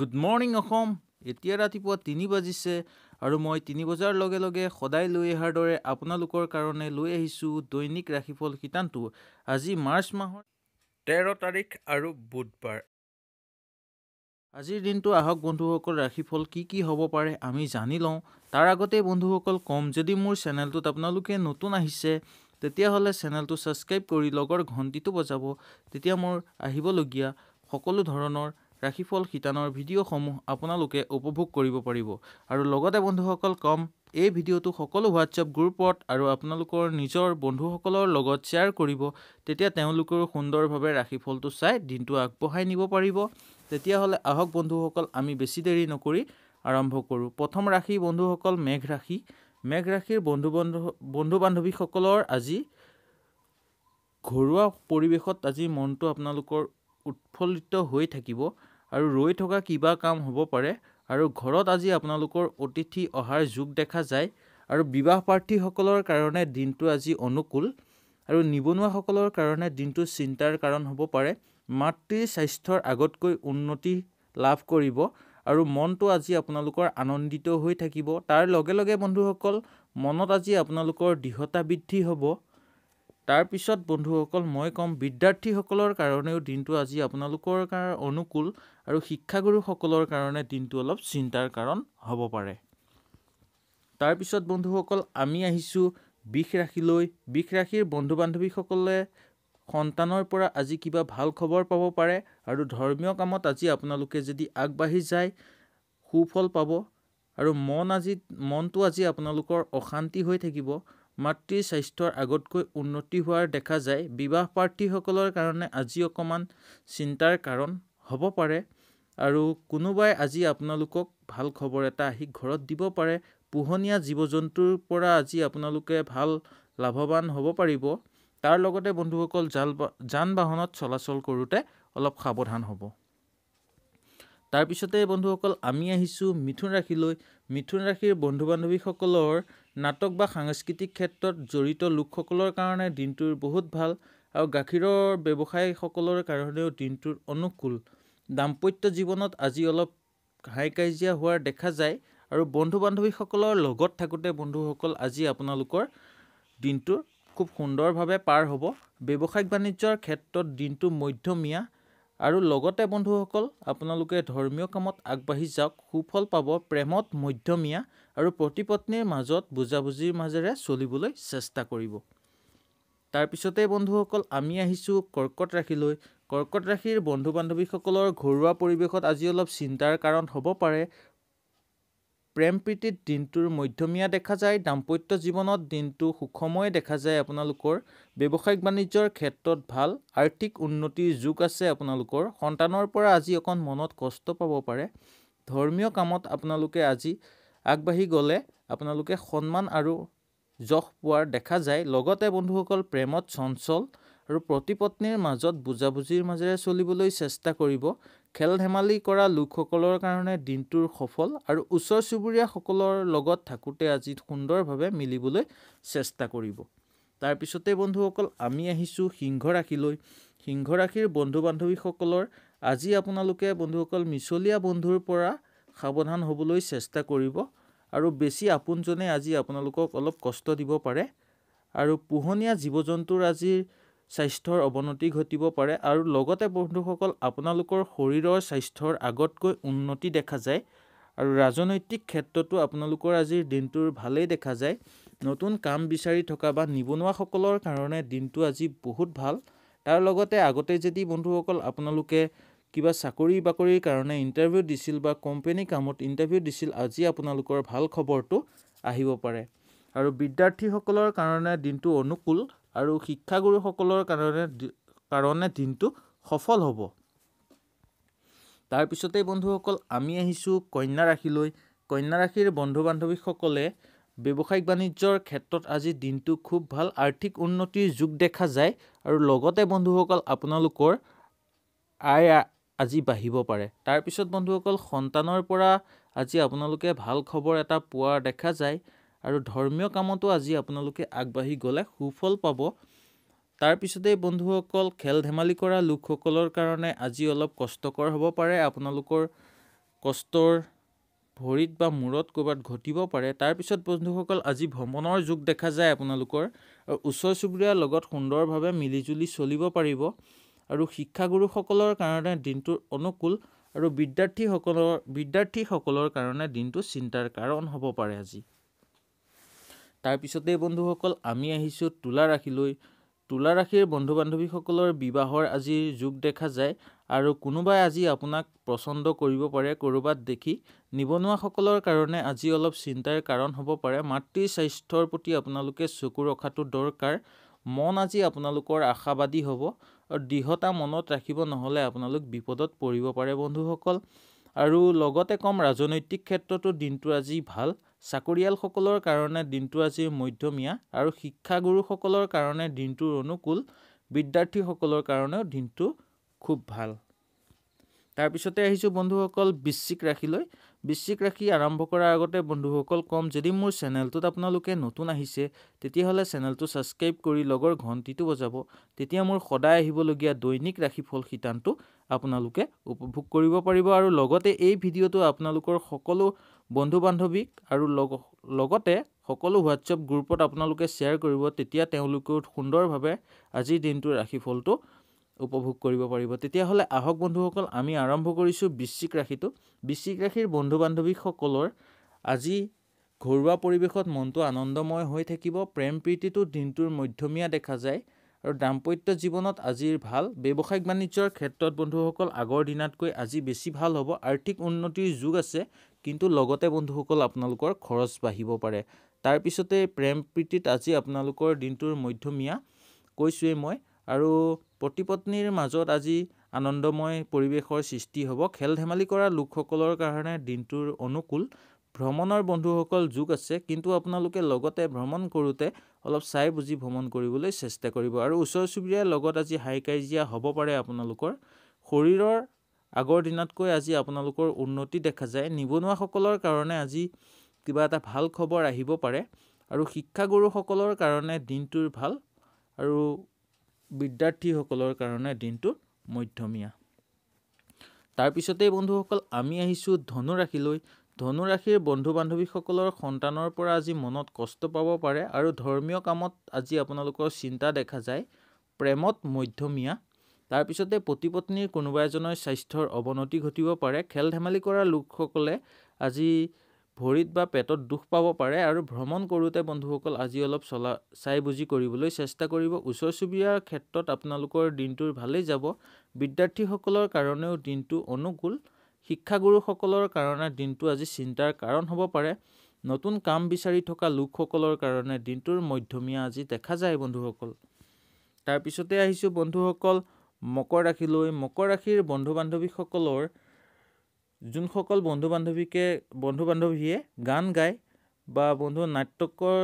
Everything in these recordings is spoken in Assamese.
গুড মৰ্ণিং অসম এতিয়া ৰাতিপুৱা তিনি বাজিছে আৰু মই তিনি বজাৰ লগে লগে সদায় লৈ অহাৰ দৰে আপোনালোকৰ কাৰণে লৈ আহিছোঁ দৈনিক ৰাশিফল শিতানটো আজি মাৰ্চ মাহৰ তেৰ তাৰিখ আৰু বুধবাৰ আজিৰ দিনটো আহক বন্ধুসকল ৰাশিফল কি কি হ'ব পাৰে আমি জানি লওঁ তাৰ আগতে বন্ধুসকল ক'ম যদি মোৰ চেনেলটোত আপোনালোকে নতুন আহিছে তেতিয়াহ'লে চেনেলটো ছাবস্ক্ৰাইব কৰি লগৰ ঘণ্টিটো বজাব তেতিয়া মোৰ আহিবলগীয়া সকলো ধৰণৰ ৰাশিফল শিতানৰ ভিডিঅ'সমূহ আপোনালোকে উপভোগ কৰিব পাৰিব আৰু লগতে বন্ধুসকল ক'ম এই ভিডিঅ'টো সকলো হোৱাটছএপ গ্ৰুপত আৰু আপোনালোকৰ নিজৰ বন্ধুসকলৰ লগত শ্বেয়াৰ কৰিব তেতিয়া তেওঁলোকেও সুন্দৰভাৱে ৰাশিফলটো চাই দিনটো আগবঢ়াই নিব পাৰিব তেতিয়াহ'লে আহক বন্ধুসকল আমি বেছি দেৰি নকৰি আৰম্ভ কৰোঁ প্ৰথম ৰাশি বন্ধুসকল মেঘ ৰাশি মেঘ ৰাশিৰ বন্ধু বান্ধৱ বন্ধু বান্ধৱীসকলৰ আজি ঘৰুৱা পৰিৱেশত আজি মনটো আপোনালোকৰ উৎফুল্লিত হৈ থাকিব আৰু ৰৈ থকা কিবা কাম হ'ব পাৰে আৰু ঘৰত আজি আপোনালোকৰ অতিথি অহাৰ যোগ দেখা যায় আৰু বিবাহ প্ৰাৰ্থীসকলৰ কাৰণে দিনটো আজি অনুকূল আৰু নিবনুৱাসকলৰ কাৰণে দিনটো চিন্তাৰ কাৰণ হ'ব পাৰে মাতৃৰ স্বাস্থ্যৰ আগতকৈ উন্নতি লাভ কৰিব আৰু মনটো আজি আপোনালোকৰ আনন্দিত হৈ থাকিব তাৰ লগে লগে বন্ধুসকল মনত আজি আপোনালোকৰ দৃঢ়তা বৃদ্ধি হ'ব তাৰপিছত বন্ধুসকল মই ক'ম বিদ্যাৰ্থীসকলৰ কাৰণেও দিনটো আজি আপোনালোকৰ কাৰণে অনুকূল আৰু শিক্ষাগুৰুসকলৰ কাৰণে দিনটো অলপ চিন্তাৰ কাৰণ হ'ব পাৰে তাৰপিছত বন্ধুসকল আমি আহিছোঁ বিষ ৰাশিলৈ বিষ ৰাশিৰ বন্ধু বান্ধৱীসকলে সন্তানৰ পৰা আজি কিবা ভাল খবৰ পাব পাৰে আৰু ধৰ্মীয় কামত আজি আপোনালোকে যদি আগবাঢ়ি যায় সুফল পাব আৰু মন আজি মনটো আজি আপোনালোকৰ অশান্তি হৈ থাকিব মাতৃ স্বাস্থ্যৰ আগতকৈ উন্নতি হোৱাৰ দেখা যায় বিবাহ প্ৰাৰ্থীসকলৰ কাৰণে আজি অকণমান চিন্তাৰ কাৰণ হ'ব পাৰে আৰু কোনোবাই আজি আপোনালোকক ভাল খবৰ এটা আহি ঘৰত দিব পাৰে পোহনীয়া জীৱ জন্তুৰ পৰা আজি আপোনালোকে ভাল লাভৱান হ'ব পাৰিব তাৰ লগতে বন্ধুসকল জাল যান বাহনত চলাচল কৰোঁতে অলপ সাৱধান হ'ব তাৰপিছতে বন্ধুসকল আমি আহিছোঁ মিথুন ৰাশিলৈ মিথুন ৰাশিৰ বন্ধু বান্ধৱীসকলৰ নাটক বা সাংস্কৃতিক ক্ষেত্ৰত জড়িত লোকসকলৰ কাৰণে দিনটোৰ বহুত ভাল আৰু গাখীৰৰ ব্যৱসায়ীসকলৰ কাৰণেও দিনটোৰ অনুকূল দাম্পত্য জীৱনত আজি অলপ হাই কাজিয়া হোৱাৰ দেখা যায় আৰু বন্ধু বান্ধৱীসকলৰ লগত থাকোঁতে বন্ধুসকল আজি আপোনালোকৰ দিনটো খুব সুন্দৰভাৱে পাৰ হ'ব ব্যৱসায়িক বাণিজ্যৰ ক্ষেত্ৰত দিনটো মধ্যমীয়া আৰু লগতে বন্ধুসকল আপোনালোকে ধৰ্মীয় কামত আগবাঢ়ি যাওক সুফল পাব প্ৰেমত মধ্যমীয়া আৰু প্ৰতিপত্নীৰ মাজত বুজাবুজিৰ মাজেৰে চলিবলৈ চেষ্টা কৰিব তাৰপিছতে বন্ধুসকল আমি আহিছোঁ কৰ্কট ৰাশিলৈ কৰ্কট ৰাশিৰ বন্ধু বান্ধৱীসকলৰ ঘৰুৱা পৰিৱেশত আজি অলপ চিন্তাৰ কাৰণ হ'ব পাৰে প্ৰেম প্ৰীতিত দিনটোৰ মধ্যমীয়া দেখা যায় দাম্পত্য জীৱনত দিনটো সুখময় দেখা যায় আপোনালোকৰ ব্যৱসায়িক বাণিজ্যৰ ক্ষেত্ৰত ভাল আৰ্থিক উন্নতিৰ যুগ আছে আপোনালোকৰ সন্তানৰ পৰা আজি অকণ মনত কষ্ট পাব পাৰে ধৰ্মীয় কামত আপোনালোকে আজি আগবাঢ়ি গ'লে আপোনালোকে সন্মান আৰু যশ পোৱাৰ দেখা যায় লগতে বন্ধুসকল প্ৰেমত চঞ্চল আৰু প্ৰতিপত্নীৰ মাজত বুজাবুজিৰ মাজেৰে চলিবলৈ চেষ্টা কৰিব খেল ধেমালি কৰা লোকসকলৰ কাৰণে দিনটোৰ সফল আৰু ওচৰ চুবুৰীয়াসকলৰ লগত থাকোঁতে আজি সুন্দৰভাৱে মিলিবলৈ চেষ্টা কৰিব তাৰপিছতে বন্ধুসকল আমি আহিছোঁ সিংহ ৰাশিলৈ সিংহ ৰাশিৰ বন্ধু বান্ধৱীসকলৰ আজি আপোনালোকে বন্ধুসকল মিছলীয়া বন্ধুৰ পৰা সাৱধান হ'বলৈ চেষ্টা কৰিব আৰু বেছি আপোনজনে আজি আপোনালোকক অলপ কষ্ট দিব পাৰে আৰু পোহনীয়া জীৱ জন্তুৰ আজিৰ স্বাস্থ্যৰ অৱনতি ঘটিব পাৰে আৰু লগতে বন্ধুসকল আপোনালোকৰ শৰীৰৰ স্বাস্থ্যৰ আগতকৈ উন্নতি দেখা যায় আৰু ৰাজনৈতিক ক্ষেত্ৰতো আপোনালোকৰ আজিৰ দিনটোৰ ভালেই দেখা যায় নতুন কাম বিচাৰি থকা বা নিবনুৱাসকলৰ কাৰণে দিনটো আজি বহুত ভাল তাৰ লগতে আগতে যদি বন্ধুসকল আপোনালোকে কিবা চাকৰি বাকৰিৰ কাৰণে ইণ্টাৰভিউ দিছিল বা কোম্পেনী কামত ইণ্টাৰভিউ দিছিল আজি আপোনালোকৰ ভাল খবৰটো আহিব পাৰে আৰু বিদ্যাৰ্থীসকলৰ কাৰণে দিনটো অনুকূল আৰু শিক্ষাগুৰুসকলৰ কাৰণে কাৰণে দিনটো সফল হ'ব তাৰপিছতে বন্ধুসকল আমি আহিছোঁ কন্যা ৰাশিলৈ কন্যা ৰাশিৰ বন্ধু বান্ধৱীসকলে ব্যৱসায়িক বাণিজ্যৰ ক্ষেত্ৰত আজি দিনটো খুব ভাল আৰ্থিক উন্নতিৰ যুগ দেখা যায় আৰু লগতে বন্ধুসকল আপোনালোকৰ আয় আজি বাঢ়িব পাৰে তাৰপিছত বন্ধুসকল সন্তানৰ পৰা আজি আপোনালোকে ভাল খবৰ এটা পোৱা দেখা যায় আৰু ধৰ্মীয় কামতো আজি আপোনালোকে আগবাঢ়ি গ'লে সুফল পাব তাৰপিছতেই বন্ধুসকল খেল ধেমালি কৰা লোকসকলৰ কাৰণে আজি অলপ কষ্টকৰ হ'ব পাৰে আপোনালোকৰ কষ্টৰ ভৰিত বা মূৰত ক'ৰবাত ঘটিব পাৰে তাৰপিছত বন্ধুসকল আজি ভ্ৰমণৰ যুগ দেখা যায় আপোনালোকৰ আৰু ওচৰ চুবুৰীয়াৰ লগত সুন্দৰভাৱে মিলিজুলি চলিব পাৰিব আৰু শিক্ষাগুৰুসকলৰ কাৰণে দিনটোৰ অনুকূল আৰু বিদ্যাৰ্থীসকলৰ বিদ্যাৰ্থীসকলৰ কাৰণে দিনটো চিন্তাৰ কাৰণ হ'ব পাৰে আজি তাৰপিছতে বন্ধুসকল আমি আহিছোঁ তুলা ৰাশিলৈ তুলা ৰাশিৰ বন্ধু বান্ধৱীসকলৰ বিবাহৰ আজিৰ যুগ দেখা যায় আৰু কোনোবাই আজি আপোনাক পচন্দ কৰিব পাৰে ক'ৰবাত দেখি নিবনুৱাসকলৰ কাৰণে আজি অলপ চিন্তাৰ কাৰণ হ'ব পাৰে মাতৃ স্বাস্থ্যৰ প্ৰতি আপোনালোকে চকু ৰখাটো দৰকাৰ মন আজি আপোনালোকৰ আশাবাদী হ'ব আৰু দৃঢ়তা মনত ৰাখিব নহ'লে আপোনালোক বিপদত পৰিব পাৰে বন্ধুসকল আৰু লগতে ক'ম ৰাজনৈতিক ক্ষেত্ৰতো দিনটো আজি ভাল চাকৰিয়ালসকলৰ কাৰণে দিনটো আজি মধ্যমীয়া আৰু শিক্ষাগুৰুসকলৰ কাৰণে দিনটোৰ অনুকূল বিদ্যাৰ্থীসকলৰ কাৰণেও দিনটো খুব ভাল তাৰপিছতে আহিছোঁ বন্ধুসকল বিশ্বিক ৰাশিলৈ বিশ্বিক ৰাখি আৰম্ভ কৰাৰ আগতে বন্ধুসকল ক'ম যদি মোৰ চেনেলটোত আপোনালোকে নতুন আহিছে তেতিয়াহ'লে চেনেলটো ছাবস্ক্ৰাইব কৰি লগৰ ঘণ্টিটো বজাব তেতিয়া মোৰ সদায় আহিবলগীয়া দৈনিক ৰাশিফল শিতানটো আপোনালোকে উপভোগ কৰিব পাৰিব আৰু লগতে এই ভিডিঅ'টো আপোনালোকৰ সকলো বন্ধু বান্ধৱীক আৰু লগতে সকলো হোৱাটছএপ গ্ৰুপত আপোনালোকে শ্বেয়াৰ কৰিব তেতিয়া তেওঁলোকেও সুন্দৰভাৱে আজিৰ দিনটোৰ ৰাশিফলটো উপভোগ কৰিব পাৰিব তেতিয়াহ'লে আহক বন্ধুসকল আমি আৰম্ভ কৰিছোঁ বৃশ্চিক ৰাশিটো বৃশ্চিক ৰাশিৰ বন্ধু বান্ধৱীসকলৰ আজি ঘৰুৱা পৰিৱেশত মনটো আনন্দময় হৈ থাকিব প্ৰেম প্ৰীতিটো দিনটোৰ মধ্যমীয়া দেখা যায় আৰু দাম্পত্য জীৱনত আজিৰ ভাল ব্যৱসায়িক বাণিজ্যৰ ক্ষেত্ৰত বন্ধুসকল আগৰ দিনাতকৈ আজি বেছি ভাল হ'ব আৰ্থিক উন্নতিৰ যুগ আছে কিন্তু লগতে বন্ধুসকল আপোনালোকৰ খৰচ বাঢ়িব পাৰে তাৰপিছতে প্ৰেম প্ৰীতিত আজি আপোনালোকৰ দিনটোৰ মধ্যমীয়া কৈছোঁৱেই মই আৰু পতি পত্নীৰ মাজত আজি আনন্দময় পৰিৱেশৰ সৃষ্টি হ'ব খেল ধেমালি কৰা লোকসকলৰ কাৰণে দিনটোৰ অনুকূল ভ্ৰমণৰ বন্ধুসকল যোগ আছে কিন্তু আপোনালোকে লগতে ভ্ৰমণ কৰোঁতে অলপ চাই বুজি ভ্ৰমণ কৰিবলৈ চেষ্টা কৰিব আৰু ওচৰ চুবুৰীয়াৰ লগত আজি হাই কাজিয়া হ'ব পাৰে আপোনালোকৰ শৰীৰৰ আগৰ দিনতকৈ আজি আপোনালোকৰ উন্নতি দেখা যায় নিবনুৱাসকলৰ কাৰণে আজি কিবা এটা ভাল খবৰ আহিব পাৰে আৰু শিক্ষাগুৰুসকলৰ কাৰণে দিনটোৰ ভাল আৰু বিদ্যাৰ্থীসকলৰ কাৰণে দিনটো মধ্যমীয়া তাৰপিছতেই বন্ধুসকল আমি আহিছোঁ ধনুৰাশিলৈ ধনুৰাশিৰ বন্ধু বান্ধৱীসকলৰ সন্তানৰ পৰা আজি মনত কষ্ট পাব পাৰে আৰু ধৰ্মীয় কামত আজি আপোনালোকৰ চিন্তা দেখা যায় প্ৰেমত মধ্যমীয়া তাৰপিছতে পতি পত্নীৰ কোনোবা এজনৰ স্বাস্থ্যৰ অৱনতি ঘটিব পাৰে খেল ধেমালি কৰা লোকসকলে আজি ভৰিত বা পেটত দুখ পাব পাৰে আৰু ভ্ৰমণ কৰোঁতে বন্ধুসকল আজি অলপ চলা চাই বুজি কৰিবলৈ চেষ্টা কৰিব ওচৰ চুবুৰীয়াৰ ক্ষেত্ৰত আপোনালোকৰ দিনটোৰ ভালেই যাব বিদ্যাৰ্থীসকলৰ কাৰণেও দিনটো অনুকূল শিক্ষাগুৰুসকলৰ কাৰণে দিনটো আজি চিন্তাৰ কাৰণ হ'ব পাৰে নতুন কাম বিচাৰি থকা লোকসকলৰ কাৰণে দিনটোৰ মধ্যমীয়া আজি দেখা যায় বন্ধুসকল তাৰপিছতে আহিছোঁ বন্ধুসকল মকৰ ৰাশিলৈ মকৰ ৰাশিৰ বন্ধু বান্ধৱীসকলৰ যোনসকল বন্ধু বান্ধৱীকে বন্ধু বান্ধৱীয়ে গান গায় বা বন্ধু নাট্যকৰ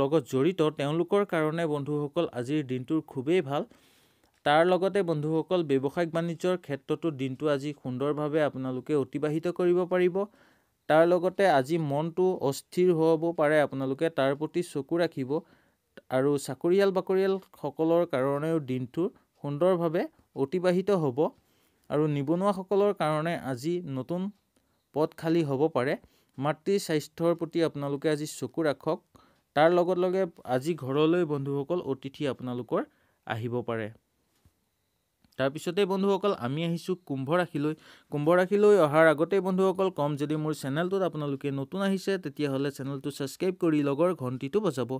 লগত জড়িত তেওঁলোকৰ কাৰণে বন্ধুসকল আজিৰ দিনটোৰ খুবেই ভাল তাৰ লগতে বন্ধুসকল ব্যৱসায়িক বাণিজ্যৰ ক্ষেত্ৰতো দিনটো আজি সুন্দৰভাৱে আপোনালোকে অতিবাহিত কৰিব পাৰিব তাৰ লগতে আজি মনটো অস্থিৰ হ'ব পাৰে আপোনালোকে তাৰ প্ৰতি চকু ৰাখিব আৰু চাকৰিয়াল বাকৰিয়ালসকলৰ কাৰণেও দিনটো সুন্দৰভাৱে অতিবাহিত হ'ব আৰু নিবনুৱাসকলৰ কাৰণে আজি নতুন পথ খালী হ'ব পাৰে মাতৃ স্বাস্থ্যৰ প্ৰতি আপোনালোকে আজি চকু ৰাখক তাৰ লগত লগে আজি ঘৰলৈ বন্ধুসকল অতিথি আপোনালোকৰ আহিব পাৰে তাৰপিছতে বন্ধুসকল আমি আহিছোঁ কুম্ভ ৰাশিলৈ কুম্ভ ৰাশিলৈ অহাৰ আগতে বন্ধুসকল কম যদি মোৰ চেনেলটোত আপোনালোকে নতুন আহিছে তেতিয়াহ'লে চেনেলটো ছাবস্ক্ৰাইব কৰি লগৰ ঘণ্টিটো বজাব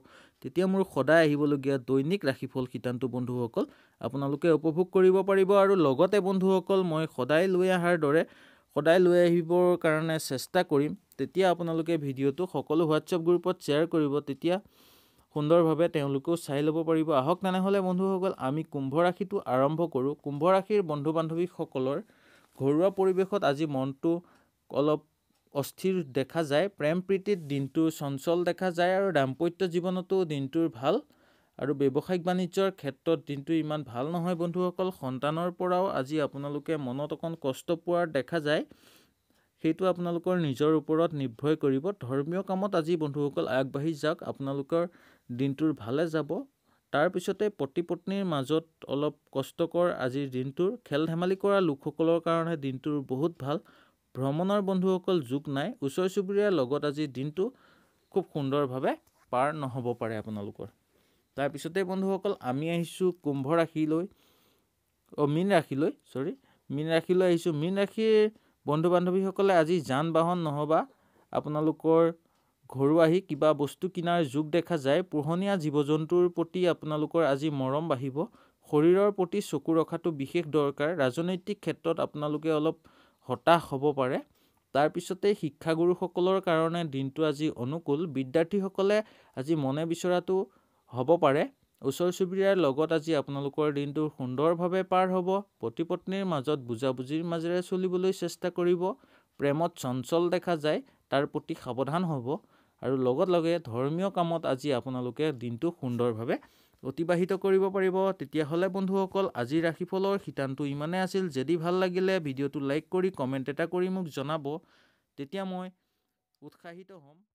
তেতিয়া মোৰ সদায় আহিবলগীয়া দৈনিক ৰাশিফল শিতানটো বন্ধুসকল আপোনালোকে উপভোগ কৰিব পাৰিব আৰু লগতে বন্ধুসকল মই সদায় লৈ অহাৰ দৰে সদায় লৈ আহিবৰ কাৰণে চেষ্টা কৰিম তেতিয়া আপোনালোকে ভিডিঅ'টো সকলো হোৱাটছএপ গ্ৰুপত শ্বেয়াৰ কৰিব তেতিয়া সুন্দৰভাৱে তেওঁলোকেও চাই ল'ব পাৰিব আহক তেনেহ'লে বন্ধুসকল আমি কুম্ভৰাশিটো আৰম্ভ কৰোঁ কুম্ভৰাশিৰ বন্ধু বান্ধৱীসকলৰ ঘৰুৱা পৰিৱেশত আজি মনটো অলপ অস্থিৰ দেখা যায় প্ৰেম প্ৰীতিত দিনটো চঞ্চল দেখা যায় আৰু দাম্পত্য জীৱনতো দিনটোৰ ভাল আৰু ব্যৱসায়িক বাণিজ্যৰ ক্ষেত্ৰত দিনটো ইমান ভাল নহয় বন্ধুসকল সন্তানৰ পৰাও আজি আপোনালোকে মনত অকণ কষ্ট পোৱাৰ দেখা যায় সেইটো আপোনালোকৰ নিজৰ ওপৰত নিৰ্ভয় কৰিব ধৰ্মীয় কামত আজি বন্ধুসকল আগবাঢ়ি যাওক আপোনালোকৰ দিনটোৰ ভালে যাব তাৰপিছতে পতি পত্নীৰ মাজত অলপ কষ্টকৰ আজিৰ দিনটোৰ খেল ধেমালি কৰা লোকসকলৰ কাৰণে দিনটোৰ বহুত ভাল ভ্ৰমণৰ বন্ধুসকল যোগ নাই ওচৰ চুবুৰীয়াৰ লগত আজি দিনটো খুব সুন্দৰভাৱে পাৰ নহ'ব পাৰে আপোনালোকৰ তাৰপিছতে বন্ধুসকল আমি আহিছোঁ কুম্ভ ৰাশিলৈ অ' মীন ৰাশিলৈ চৰি মীন ৰাশিলৈ আহিছোঁ মীন ৰাশিৰ বন্ধু বান্ধৱীসকলে আজি যান বাহন নহ'বা আপোনালোকৰ ঘৰুৱা আহি কিবা বস্তু কিনাৰ যোগ দেখা যায় পোহনীয়া জীৱ জন্তুৰ প্ৰতি আপোনালোকৰ আজি মৰম বাঢ়িব শৰীৰৰ প্ৰতি চকু ৰখাটো বিশেষ দৰকাৰ ৰাজনৈতিক ক্ষেত্ৰত আপোনালোকে অলপ হতাশ হ'ব পাৰে তাৰপিছতে শিক্ষাগুৰুসকলৰ কাৰণে দিনটো আজি অনুকূল বিদ্যাৰ্থীসকলে আজি মনে বিচৰাটো হ'ব পাৰে ওচৰ চুবুৰীয়াৰ লগত আজি আপোনালোকৰ দিনটো সুন্দৰভাৱে পাৰ হ'ব পতি পত্নীৰ মাজত বুজাবুজিৰ মাজেৰে চলিবলৈ চেষ্টা কৰিব প্ৰেমত চঞ্চল দেখা যায় তাৰ প্ৰতি সাৱধান হ'ব আৰু লগত লগে ধৰ্মীয় কামত আজি আপোনালোকে দিনটো সুন্দৰভাৱে অতিবাহিত কৰিব পাৰিব তেতিয়াহ'লে বন্ধুসকল আজিৰ ৰাশিফলৰ শিতানটো ইমানেই আছিল যদি ভাল লাগিলে ভিডিঅ'টো লাইক কৰি কমেণ্ট এটা কৰি মোক জনাব তেতিয়া মই উৎসাহিত হ'ম